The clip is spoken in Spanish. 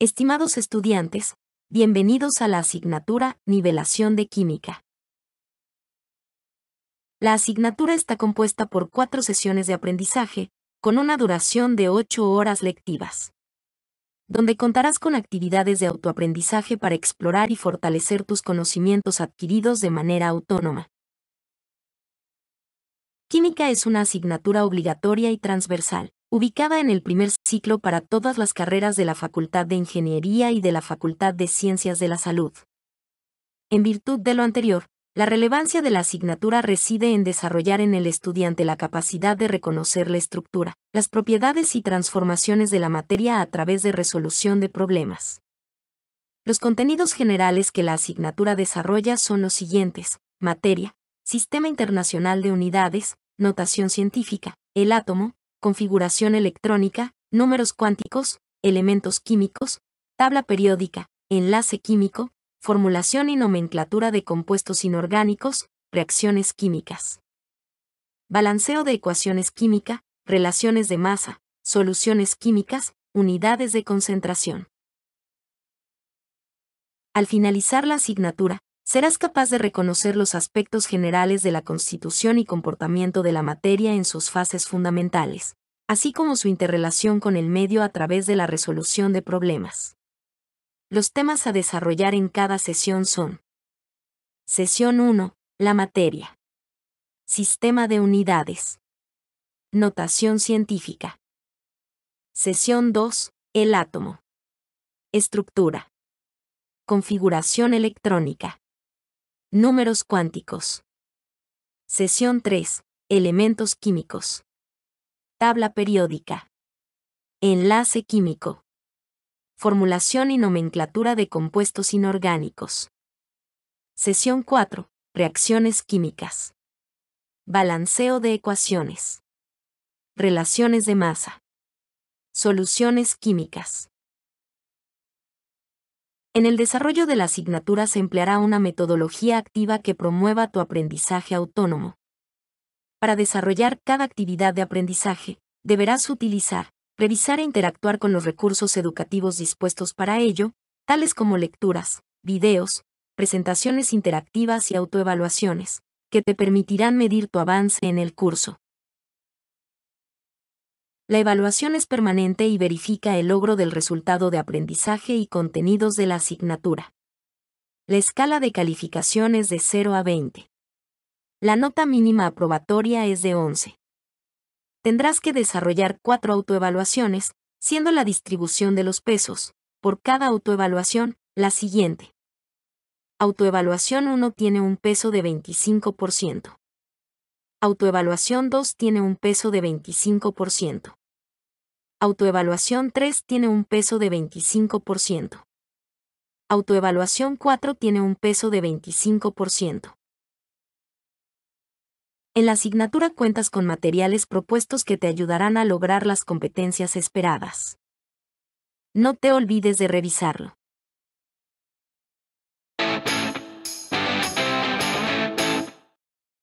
Estimados estudiantes, bienvenidos a la asignatura Nivelación de Química. La asignatura está compuesta por cuatro sesiones de aprendizaje, con una duración de ocho horas lectivas, donde contarás con actividades de autoaprendizaje para explorar y fortalecer tus conocimientos adquiridos de manera autónoma. Química es una asignatura obligatoria y transversal ubicada en el primer ciclo para todas las carreras de la Facultad de Ingeniería y de la Facultad de Ciencias de la Salud. En virtud de lo anterior, la relevancia de la asignatura reside en desarrollar en el estudiante la capacidad de reconocer la estructura, las propiedades y transformaciones de la materia a través de resolución de problemas. Los contenidos generales que la asignatura desarrolla son los siguientes, materia, Sistema Internacional de Unidades, Notación Científica, el átomo, configuración electrónica, números cuánticos, elementos químicos, tabla periódica, enlace químico, formulación y nomenclatura de compuestos inorgánicos, reacciones químicas. Balanceo de ecuaciones química, relaciones de masa, soluciones químicas, unidades de concentración. Al finalizar la asignatura, serás capaz de reconocer los aspectos generales de la constitución y comportamiento de la materia en sus fases fundamentales, así como su interrelación con el medio a través de la resolución de problemas. Los temas a desarrollar en cada sesión son Sesión 1. La materia. Sistema de unidades. Notación científica. Sesión 2. El átomo. Estructura. Configuración electrónica. Números cuánticos. Sesión 3. Elementos químicos. Tabla periódica. Enlace químico. Formulación y nomenclatura de compuestos inorgánicos. Sesión 4. Reacciones químicas. Balanceo de ecuaciones. Relaciones de masa. Soluciones químicas. En el desarrollo de la asignatura se empleará una metodología activa que promueva tu aprendizaje autónomo. Para desarrollar cada actividad de aprendizaje, deberás utilizar, revisar e interactuar con los recursos educativos dispuestos para ello, tales como lecturas, videos, presentaciones interactivas y autoevaluaciones, que te permitirán medir tu avance en el curso. La evaluación es permanente y verifica el logro del resultado de aprendizaje y contenidos de la asignatura. La escala de calificación es de 0 a 20. La nota mínima aprobatoria es de 11. Tendrás que desarrollar cuatro autoevaluaciones, siendo la distribución de los pesos, por cada autoevaluación, la siguiente. Autoevaluación 1 tiene un peso de 25%. Autoevaluación 2 tiene un peso de 25%. Autoevaluación 3 tiene un peso de 25%. Autoevaluación 4 tiene un peso de 25%. En la asignatura cuentas con materiales propuestos que te ayudarán a lograr las competencias esperadas. No te olvides de revisarlo.